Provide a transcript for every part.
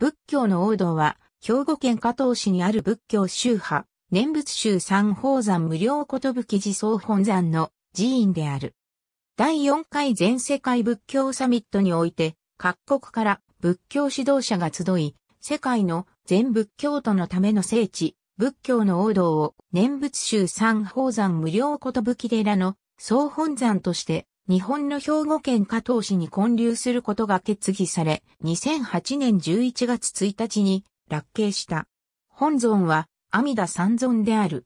仏教の王道は、兵庫県加藤市にある仏教宗派、念仏宗三宝山無料ことぶき寺総本山の寺院である。第4回全世界仏教サミットにおいて、各国から仏教指導者が集い、世界の全仏教徒のための聖地、仏教の王道を念仏宗三宝山無料ことぶき寺の総本山として日本の兵庫県加藤市に建立することが決議され、2008年11月1日に落慶した。本尊は阿弥陀三尊である。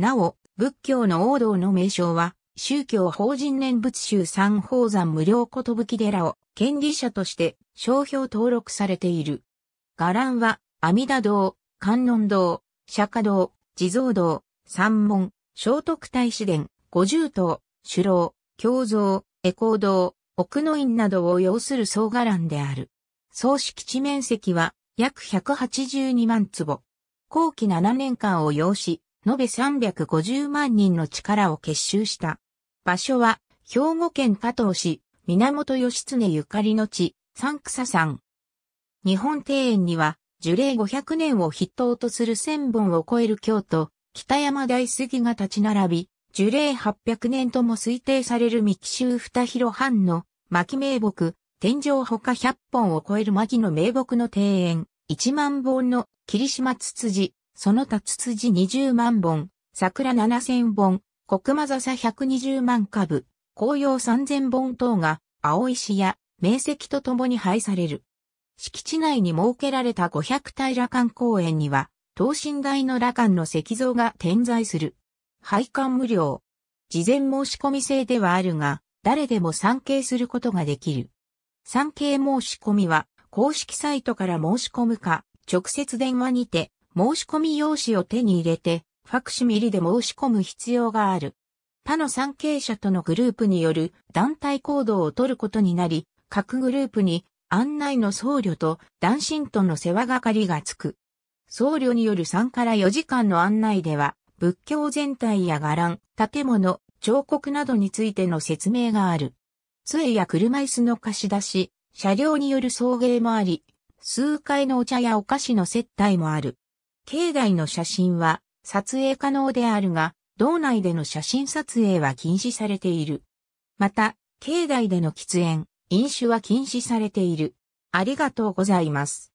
なお、仏教の王道の名称は、宗教法人念仏宗三宝山無料寿寺を権利者として商標登録されている。伽藍は、阿弥陀堂、観音堂、釈迦堂、地蔵堂、三門、聖徳太子殿、五十堂、首老、胸像、エコー堂、奥の院などを要する総伽藍である。総敷地面積は約182万坪。後期7年間を要し、延べ350万人の力を結集した。場所は、兵庫県加藤市、源義経ゆかりの地、三草山。日本庭園には、樹齢500年を筆頭とする1000本を超える京都、北山大杉が立ち並び、樹齢800年とも推定される三木州二広藩の牧名木、天井ほか100本を超える牧の名木の庭園、1万本の霧島ツツジ、その他ツツジ20万本、桜7000本、国間笹120万株、紅葉3000本等が、青石や名石とともに配される。敷地内に設けられた500体羅漢公園には、等身大の羅漢の石像が点在する。配管無料。事前申し込み制ではあるが、誰でも参詣することができる。参詣申し込みは、公式サイトから申し込むか、直接電話にて、申し込み用紙を手に入れて、ファクシミリで申し込む必要がある。他の参詣者とのグループによる団体行動を取ることになり、各グループに案内の僧侶と男神との世話係がつく。僧侶による3から4時間の案内では、仏教全体や伽藍、建物、彫刻などについての説明がある。杖や車椅子の貸し出し、車両による送迎もあり、数回のお茶やお菓子の接待もある。境内の写真は撮影可能であるが、道内での写真撮影は禁止されている。また、境内での喫煙、飲酒は禁止されている。ありがとうございます。